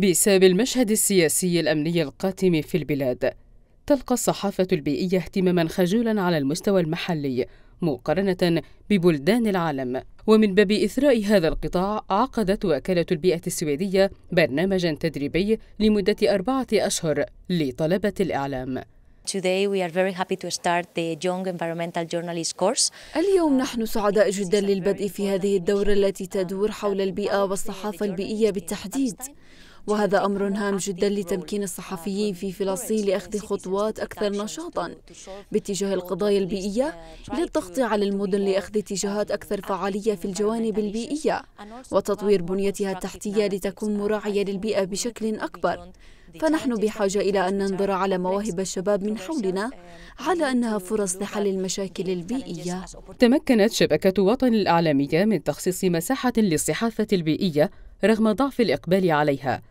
بسبب المشهد السياسي الأمني القاتم في البلاد تلقى الصحافة البيئية اهتماما خجولا على المستوى المحلي مقارنة ببلدان العالم ومن باب إثراء هذا القطاع عقدت وكالة البيئة السويدية برنامجا تدريبي لمدة أربعة أشهر لطلبة الإعلام اليوم نحن سعداء جدا للبدء في هذه الدورة التي تدور حول البيئة والصحافة البيئية بالتحديد. وهذا أمر هام جدا لتمكين الصحفيين في فلسطين لأخذ خطوات أكثر نشاطا باتجاه القضايا البيئية للضغط على المدن لأخذ اتجاهات أكثر فعالية في الجوانب البيئية وتطوير بنيتها التحتية لتكون مراعية للبيئة بشكل أكبر فنحن بحاجة إلى أن ننظر على مواهب الشباب من حولنا على أنها فرص لحل المشاكل البيئية تمكنت شبكة وطن الأعلامية من تخصيص مساحة للصحافة البيئية رغم ضعف الإقبال عليها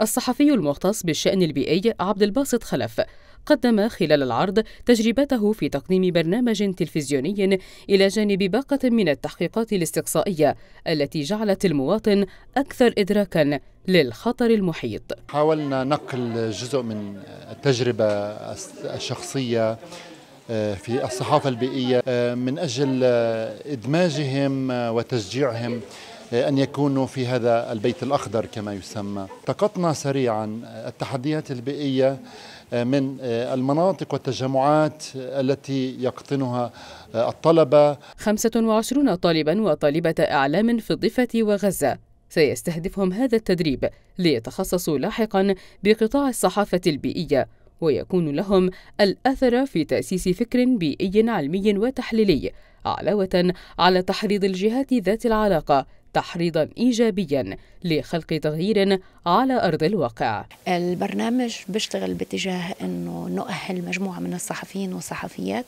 الصحفي المختص بالشأن البيئي عبد الباسط خلف قدم خلال العرض تجربته في تقديم برنامج تلفزيوني إلى جانب باقة من التحقيقات الاستقصائية التي جعلت المواطن أكثر إدراكاً للخطر المحيط حاولنا نقل جزء من التجربة الشخصية آه، في الصحافة البيئية آه، من أجل إدماجهم آه، وتشجيعهم أن يكونوا في هذا البيت الأخضر كما يسمى التقطنا سريعا التحديات البيئية آه، من آه، المناطق والتجمعات التي يقطنها آه، الطلبة 25 طالبا وطالبة أعلام في الضفة وغزة سيستهدفهم هذا التدريب ليتخصصوا لاحقا بقطاع الصحافة البيئية ويكون لهم الأثر في تأسيس فكر بيئي علمي وتحليلي علاوة على تحريض الجهات ذات العلاقة تحريضا ايجابيا لخلق تغيير على ارض الواقع. البرنامج بيشتغل باتجاه انه نؤهل مجموعه من الصحفيين والصحفيات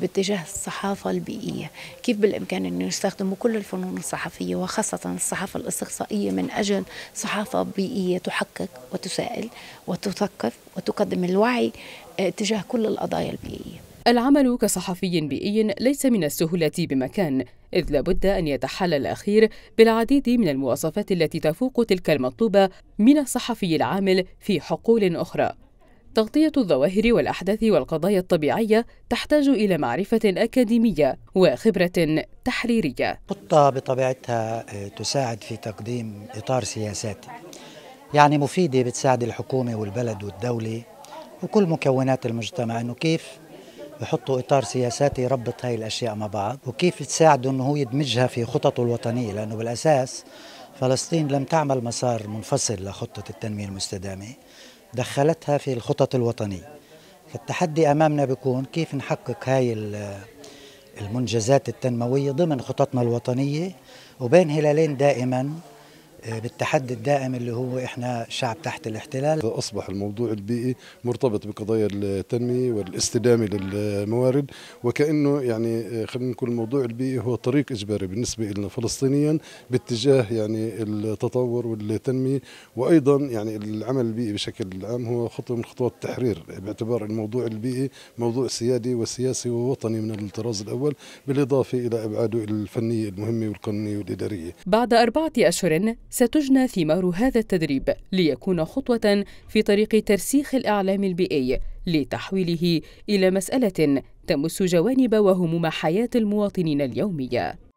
باتجاه الصحافه البيئيه، كيف بالامكان انه يستخدموا كل الفنون الصحفيه وخاصه الصحافه الاستقصائيه من اجل صحافه بيئيه تحقق وتسائل وتثقف وتقدم الوعي آه، تجاه كل القضايا البيئيه. العمل كصحفي بيئي ليس من السهولة بمكان إذ لابد أن يتحلى الأخير بالعديد من المواصفات التي تفوق تلك المطلوبة من الصحفي العامل في حقول أخرى تغطية الظواهر والأحداث والقضايا الطبيعية تحتاج إلى معرفة أكاديمية وخبرة تحريرية. خطة بطبيعتها آه، تساعد في تقديم إطار سياساتي. يعني مفيدة بتساعد الحكومة والبلد والدولة وكل مكونات المجتمع أنه كيف بحطوا اطار سياساتي يربط هاي الاشياء مع بعض وكيف تساعده انه هو يدمجها في خططه الوطنيه لانه بالاساس فلسطين لم تعمل مسار منفصل لخطه التنميه المستدامه دخلتها في الخطط الوطنيه فالتحدي امامنا بيكون كيف نحقق هاي المنجزات التنمويه ضمن خططنا الوطنيه وبين هلالين دائما بالتحدي الدائم اللي هو احنا شعب تحت الاحتلال اصبح الموضوع البيئي مرتبط بقضايا التنميه والاستدامه للموارد وكانه يعني آه، خلينا نقول الموضوع البيئي هو طريق اجباري بالنسبه لنا فلسطينيا باتجاه يعني التطور والتنميه وايضا يعني العمل البيئي بشكل عام هو خطوه من خطوات التحرير باعتبار الموضوع البيئي موضوع سيادي وسياسي ووطني من الطراز الاول بالاضافه الى ابعاده الفنيه المهمه والقانونيه والاداريه بعد اربعه اشهر ستجنى ثمار هذا التدريب ليكون خطوة في طريق ترسيخ الإعلام البيئي لتحويله إلى مسألة تمس جوانب وهموم حياة المواطنين اليومية